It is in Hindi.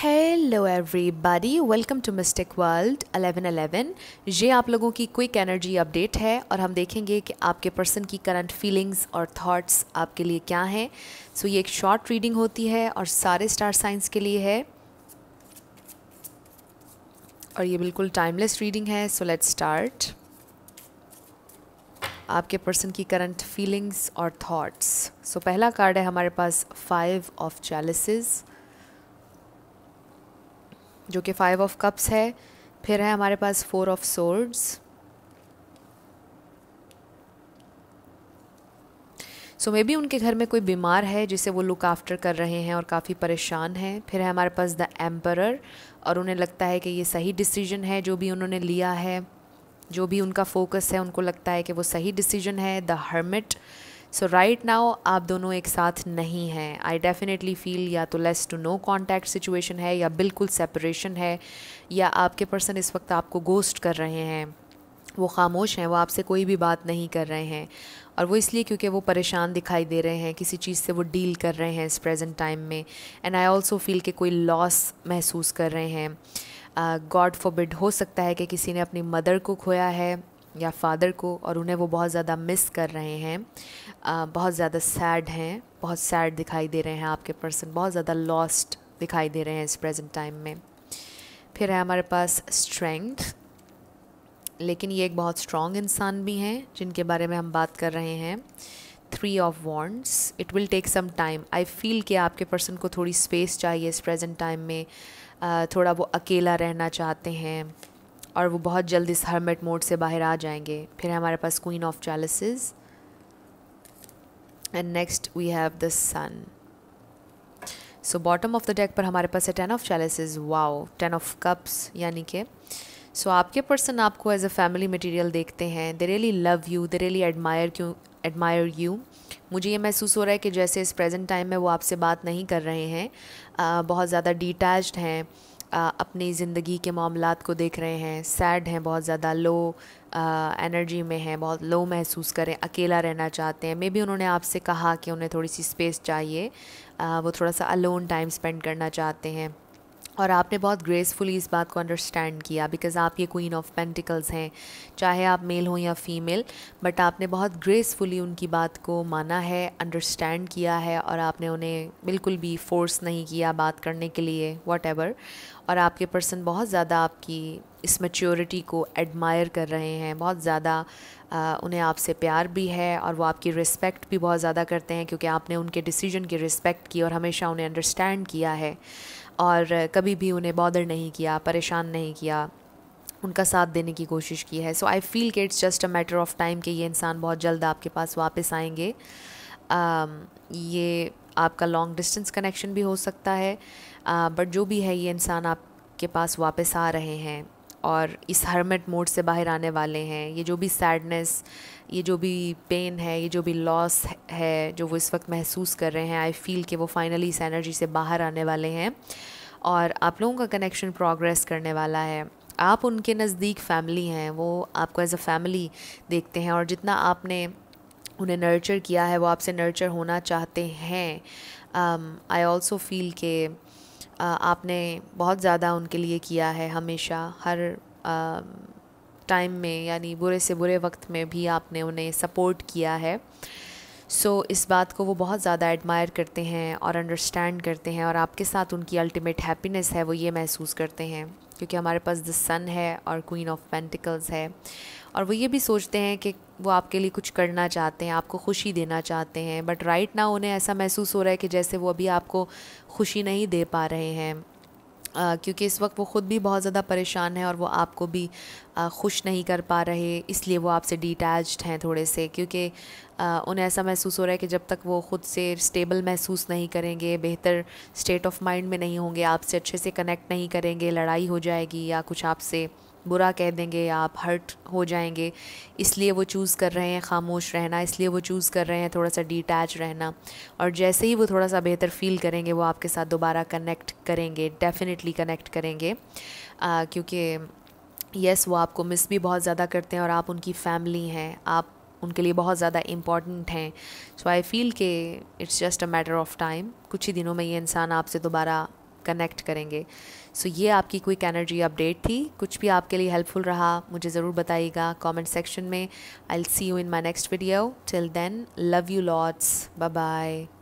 hello everybody welcome to mystic world 1111 ये आप लोगों की क्विक एनर्जी अपडेट है और हम देखेंगे कि आपके पर्सन की करंट फीलिंग्स और थॉट्स आपके लिए क्या हैं सो so, ये एक शॉर्ट रीडिंग होती है और सारे स्टार साइंस के लिए है और ये बिल्कुल टाइमलेस रीडिंग है सो लेट स्टार्ट आपके पर्सन की करंट फीलिंग्स और थाट्स सो so, पहला कार्ड है हमारे पास फाइव ऑफ चैलिसज़ जो कि फाइव ऑफ कप्स है फिर है हमारे पास four of swords so maybe उनके घर में कोई बीमार है जिसे वो लुक आफ्टर कर रहे हैं और काफ़ी परेशान हैं फिर है हमारे पास द एम्परर और उन्हें लगता है कि ये सही डिसीजन है जो भी उन्होंने लिया है जो भी उनका फोकस है उनको लगता है कि वो सही डिसीजन है the hermit so right now आप दोनों एक साथ नहीं हैं आई डेफिनेटली फील या तो less to no contact situation है या बिल्कुल सेपरेशन है या आपके पर्सन इस वक्त आपको गोस्ट कर रहे हैं वो खामोश हैं वो आपसे कोई भी बात नहीं कर रहे हैं और वो इसलिए क्योंकि वो परेशान दिखाई दे रहे हैं किसी चीज़ से वो डील कर रहे हैं इस प्रेजेंट टाइम में एंड आई ऑल्सो फील कि कोई लॉस महसूस कर रहे हैं गॉड uh, बिड हो सकता है कि किसी ने अपनी मदर को खोया है या फादर को और उन्हें वो बहुत ज़्यादा मिस कर रहे हैं बहुत ज़्यादा सैड हैं बहुत सैड दिखाई दे रहे हैं आपके पर्सन बहुत ज़्यादा लॉस्ट दिखाई दे रहे हैं इस प्रेजेंट टाइम में फिर है हमारे पास स्ट्रेंथ लेकिन ये एक बहुत स्ट्रॉन्ग इंसान भी हैं जिनके बारे में हम बात कर रहे हैं three of wands it will take some time I feel कि आपके पर्सन को थोड़ी स्पेस चाहिए इस प्रेजेंट टाइम में थोड़ा वो अकेला रहना चाहते हैं और वो बहुत जल्द इस हर्मेट मोड से बाहर आ जाएंगे फिर हमारे पास queen of chalice and next we have the sun so bottom of the deck पर हमारे पास है ten of chalice wow ten of cups यानी कि सो आपके पर्सन आपको एज अ फैमिली मटेरियल देखते हैं they really love you they really admire क्यों एडमायर यू मुझे ये महसूस हो रहा है कि जैसे इस प्रेजेंट टाइम में वो आपसे बात नहीं कर रहे हैं आ, बहुत ज़्यादा डिटैच्ड हैं अपनी ज़िंदगी के मामला को देख रहे हैं सैड हैं बहुत ज़्यादा लो एनर्जी में हैं बहुत लो महसूस करें अकेला रहना चाहते हैं मे बी उन्होंने आपसे कहा कि उन्हें थोड़ी सी स्पेस चाहिए आ, वो थोड़ा सा अलोन टाइम स्पेंड करना चाहते हैं और आपने बहुत ग्रेसफुली इस बात को अंडरस्टैंड किया बिकॉज आप ये क्वीन ऑफ पेंटिकल्स हैं चाहे आप मेल हों या फीमेल बट आपने बहुत ग्रेसफुली उनकी बात को माना है अंडरस्टैंड किया है और आपने उन्हें बिल्कुल भी फोर्स नहीं किया बात करने के लिए वट और आपके पर्सन बहुत ज़्यादा आपकी इस मेच्योरिटी को एडमायर कर रहे हैं बहुत ज़्यादा उन्हें आपसे प्यार भी है और वो आपकी रिस्पेक्ट भी बहुत ज़्यादा करते हैं क्योंकि आपने उनके डिसीजन की रिस्पेक्ट की और हमेशा उन्हें अंडरस्टैंड किया है और कभी भी उन्हें बॉदर नहीं किया परेशान नहीं किया उनका साथ देने की कोशिश की है सो आई फील कि it's just a matter of time कि ये इंसान बहुत जल्द आपके पास वापस आएंगे um, ये आपका लॉन्ग डिस्टेंस कनेक्शन भी हो सकता है बट uh, जो भी है ये इंसान आपके पास वापस आ रहे हैं और इस हर्मेट मोड से बाहर आने वाले हैं ये जो भी सैडनेस ये जो भी पेन है ये जो भी लॉस है जो वो इस वक्त महसूस कर रहे हैं आई फील कि वो फाइनली इस एनर्जी से बाहर आने वाले हैं और आप लोगों का कनेक्शन प्रोग्रेस करने वाला है आप उनके नज़दीक फैमिली हैं वो आपको एज अ फैमिली देखते हैं और जितना आपने उन्हें नर्चर किया है वो आपसे नर्चर होना चाहते हैं आई ऑल्सो फील के आपने बहुत ज़्यादा उनके लिए किया है हमेशा हर टाइम में यानी बुरे से बुरे वक्त में भी आपने उन्हें सपोर्ट किया है सो so, इस बात को वो बहुत ज़्यादा एडमायर करते हैं और अंडरस्टैंड करते हैं और आपके साथ उनकी अल्टीमेट हैप्पीनेस है वो ये महसूस करते हैं क्योंकि हमारे पास द सन है और क्वीन ऑफ पेंटिकल्स है और वो ये भी सोचते हैं कि वो आपके लिए कुछ करना चाहते हैं आपको खुशी देना चाहते हैं बट राइट ना उन्हें ऐसा महसूस हो रहा है कि जैसे वो अभी आपको खुशी नहीं दे पा रहे हैं क्योंकि इस वक्त वो ख़ुद भी बहुत ज़्यादा परेशान है और वो आपको भी खुश नहीं कर पा रहे इसलिए वो आपसे डिटैच हैं थोड़े से क्योंकि उन्हें ऐसा महसूस हो रहा है कि जब तक वो ख़ुद से स्टेबल महसूस नहीं करेंगे बेहतर स्टेट ऑफ माइंड में नहीं होंगे आपसे अच्छे से कनेक्ट नहीं करेंगे लड़ाई हो जाएगी या कुछ आपसे बुरा कह देंगे आप हर्ट हो जाएंगे इसलिए वो चूज़ कर रहे हैं खामोश रहना इसलिए वो चूज़ कर रहे हैं थोड़ा सा डिटैच रहना और जैसे ही वो थोड़ा सा बेहतर फील करेंगे वो आपके साथ दोबारा कनेक्ट करेंगे डेफिनेटली कनेक्ट करेंगे क्योंकि यस yes, वो आपको मिस भी बहुत ज़्यादा करते हैं और आप उनकी फैमिली हैं आप उनके लिए बहुत ज़्यादा इम्पॉर्टेंट हैं सो आई फील के it's just a matter of time कुछ ही दिनों में ये इंसान आपसे दोबारा कनेक्ट करेंगे सो so, ये आपकी क्विक एनर्जी अपडेट थी कुछ भी आपके लिए हेल्पफुल रहा मुझे ज़रूर बताइएगा कमेंट सेक्शन में I see you in my next video till then love you lots bye bye